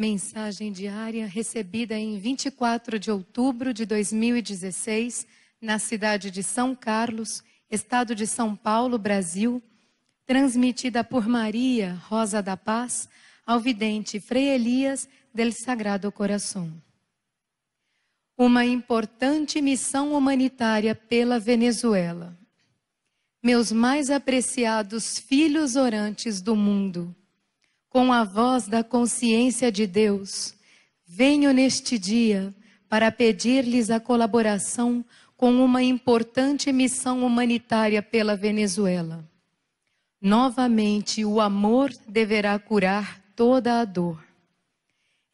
Mensagem diária recebida em 24 de outubro de 2016, na cidade de São Carlos, estado de São Paulo, Brasil, transmitida por Maria Rosa da Paz ao vidente Frei Elias del Sagrado Coração. Uma importante missão humanitária pela Venezuela. Meus mais apreciados filhos orantes do mundo, com a voz da consciência de Deus, venho neste dia para pedir-lhes a colaboração com uma importante missão humanitária pela Venezuela. Novamente, o amor deverá curar toda a dor.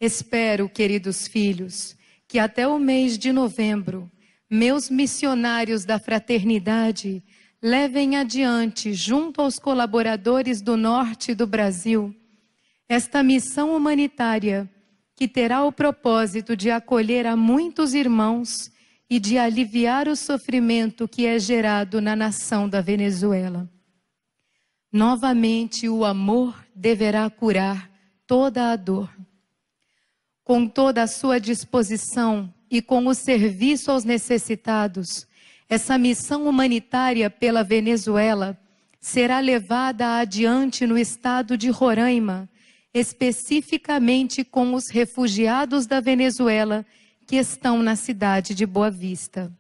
Espero, queridos filhos, que até o mês de novembro, meus missionários da fraternidade levem adiante, junto aos colaboradores do norte do Brasil, esta missão humanitária que terá o propósito de acolher a muitos irmãos e de aliviar o sofrimento que é gerado na nação da Venezuela. Novamente, o amor deverá curar toda a dor. Com toda a sua disposição e com o serviço aos necessitados, essa missão humanitária pela Venezuela será levada adiante no estado de Roraima especificamente com os refugiados da Venezuela que estão na cidade de Boa Vista.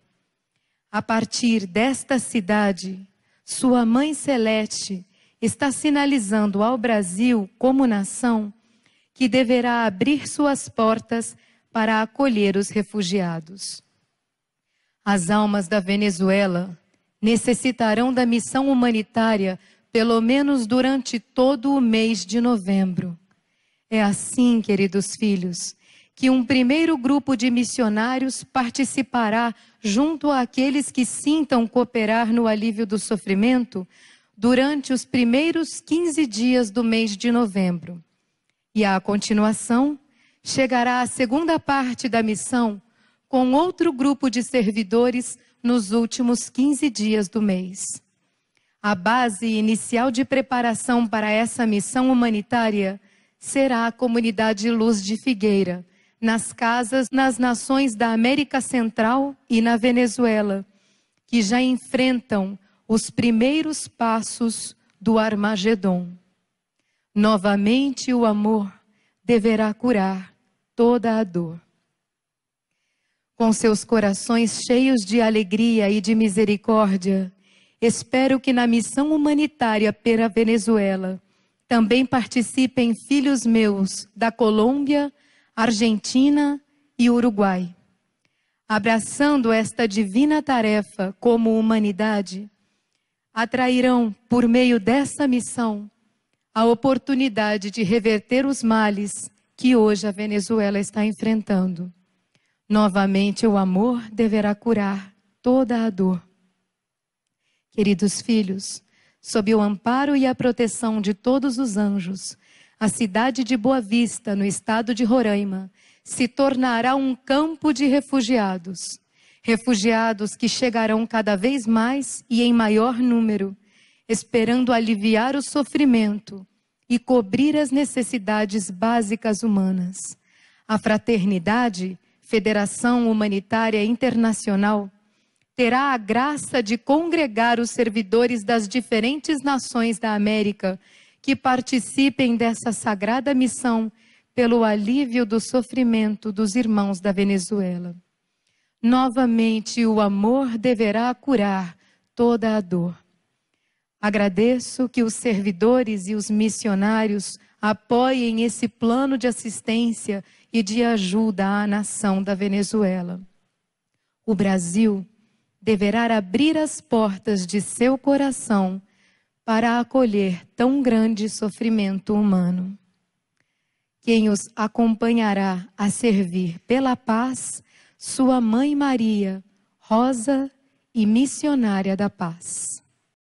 A partir desta cidade, sua mãe celeste está sinalizando ao Brasil, como nação, que deverá abrir suas portas para acolher os refugiados. As almas da Venezuela necessitarão da missão humanitária pelo menos durante todo o mês de novembro. É assim, queridos filhos, que um primeiro grupo de missionários participará junto àqueles que sintam cooperar no alívio do sofrimento durante os primeiros 15 dias do mês de novembro. E a continuação, chegará a segunda parte da missão com outro grupo de servidores nos últimos 15 dias do mês. A base inicial de preparação para essa missão humanitária será a comunidade Luz de Figueira, nas casas nas nações da América Central e na Venezuela, que já enfrentam os primeiros passos do Armagedon. Novamente o amor deverá curar toda a dor. Com seus corações cheios de alegria e de misericórdia, espero que na missão humanitária pela Venezuela também participem filhos meus da Colômbia, Argentina e Uruguai. Abraçando esta divina tarefa como humanidade, atrairão, por meio dessa missão, a oportunidade de reverter os males que hoje a Venezuela está enfrentando. Novamente, o amor deverá curar toda a dor. Queridos filhos, sob o amparo e a proteção de todos os anjos, a cidade de Boa Vista, no estado de Roraima, se tornará um campo de refugiados. Refugiados que chegarão cada vez mais e em maior número, esperando aliviar o sofrimento e cobrir as necessidades básicas humanas. A Fraternidade, Federação Humanitária Internacional, terá a graça de congregar os servidores das diferentes nações da América que participem dessa sagrada missão pelo alívio do sofrimento dos irmãos da Venezuela. Novamente, o amor deverá curar toda a dor. Agradeço que os servidores e os missionários apoiem esse plano de assistência e de ajuda à nação da Venezuela. O Brasil deverá abrir as portas de seu coração para acolher tão grande sofrimento humano. Quem os acompanhará a servir pela paz, sua mãe Maria, rosa e missionária da paz.